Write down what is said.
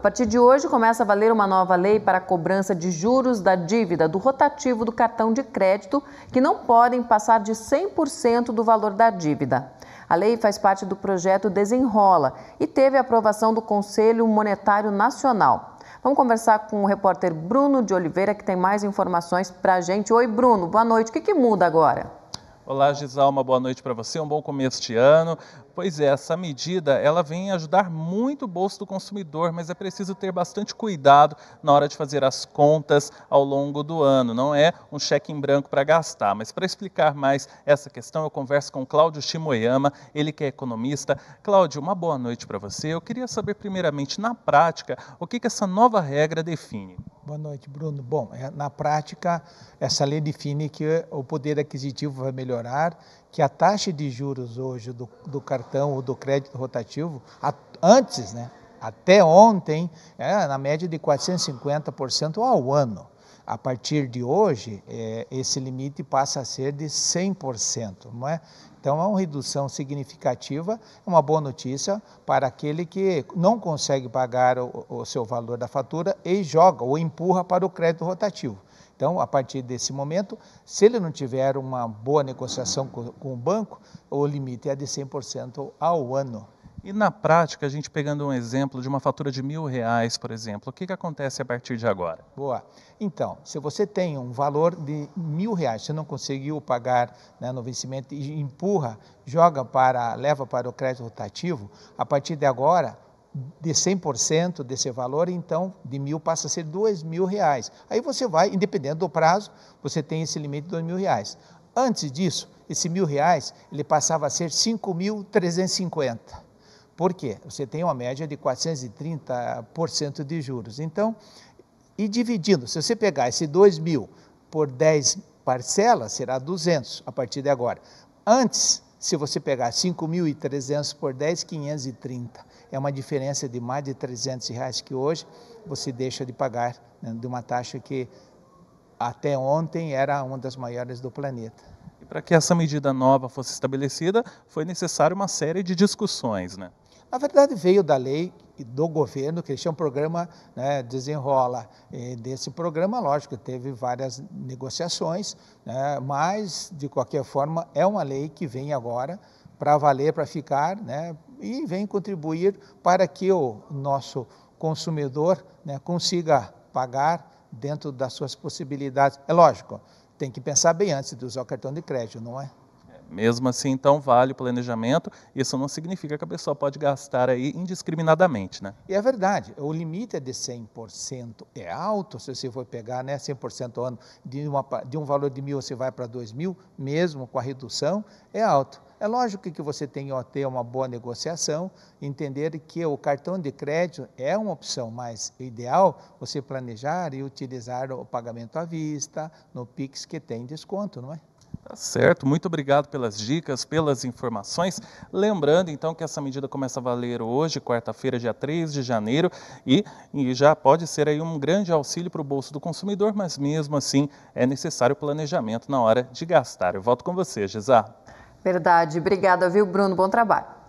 partir de hoje, começa a valer uma nova lei para a cobrança de juros da dívida do rotativo do cartão de crédito, que não podem passar de 100% do valor da dívida. A lei faz parte do projeto Desenrola e teve a aprovação do Conselho Monetário Nacional. Vamos conversar com o repórter Bruno de Oliveira, que tem mais informações para a gente. Oi, Bruno, boa noite. O que, que muda agora? Olá, Gisal, uma boa noite para você, um bom começo de ano. Pois é, essa medida ela vem ajudar muito o bolso do consumidor, mas é preciso ter bastante cuidado na hora de fazer as contas ao longo do ano. Não é um cheque em branco para gastar. Mas para explicar mais essa questão, eu converso com Cláudio Shimoyama, ele que é economista. Cláudio, uma boa noite para você. Eu queria saber primeiramente, na prática, o que, que essa nova regra define. Boa noite, Bruno. Bom, é, na prática, essa lei define que o poder aquisitivo vai melhorar, que a taxa de juros hoje do, do cartão ou do crédito rotativo, a, antes, né, até ontem, é na média de 450% ao ano a partir de hoje, é, esse limite passa a ser de 100%, não é? Então, é uma redução significativa, é uma boa notícia para aquele que não consegue pagar o, o seu valor da fatura e joga ou empurra para o crédito rotativo. Então, a partir desse momento, se ele não tiver uma boa negociação com, com o banco, o limite é de 100% ao ano. E na prática, a gente pegando um exemplo de uma fatura de mil reais, por exemplo, o que, que acontece a partir de agora? Boa. Então, se você tem um valor de mil reais, você não conseguiu pagar né, no vencimento e empurra, joga para, leva para o crédito rotativo, a partir de agora, de 100% desse valor, então de mil passa a ser dois mil reais. Aí você vai, independente do prazo, você tem esse limite de dois mil reais. Antes disso, esse mil reais, ele passava a ser 5.350 por quê? Você tem uma média de 430% de juros. Então, e dividindo, se você pegar esse 2 mil por 10 parcelas, será 200 a partir de agora. Antes, se você pegar 5.300 por 10, 530. É uma diferença de mais de 300 reais que hoje você deixa de pagar né, de uma taxa que até ontem era uma das maiores do planeta. E para que essa medida nova fosse estabelecida, foi necessária uma série de discussões, né? A verdade veio da lei do governo, que tinha um programa né, desenrola. E desse programa, lógico, teve várias negociações, né, mas, de qualquer forma, é uma lei que vem agora para valer, para ficar, né, e vem contribuir para que o nosso consumidor né, consiga pagar dentro das suas possibilidades. É lógico, tem que pensar bem antes de usar o cartão de crédito, não é? Mesmo assim, então, vale o planejamento. Isso não significa que a pessoa pode gastar aí indiscriminadamente, né? E é verdade. O limite é de 100%. É alto se você for pegar, né? 100% ao ano. De, uma, de um valor de mil, você vai para dois mil, mesmo com a redução, é alto. É lógico que você tem que ter uma boa negociação, entender que o cartão de crédito é uma opção, mas ideal você planejar e utilizar o pagamento à vista, no Pix que tem desconto, não é? Tá certo, muito obrigado pelas dicas, pelas informações. Lembrando então que essa medida começa a valer hoje, quarta-feira, dia 3 de janeiro, e, e já pode ser aí um grande auxílio para o bolso do consumidor, mas mesmo assim é necessário planejamento na hora de gastar. Eu volto com você, Gisá. Verdade, obrigada, viu, Bruno? Bom trabalho.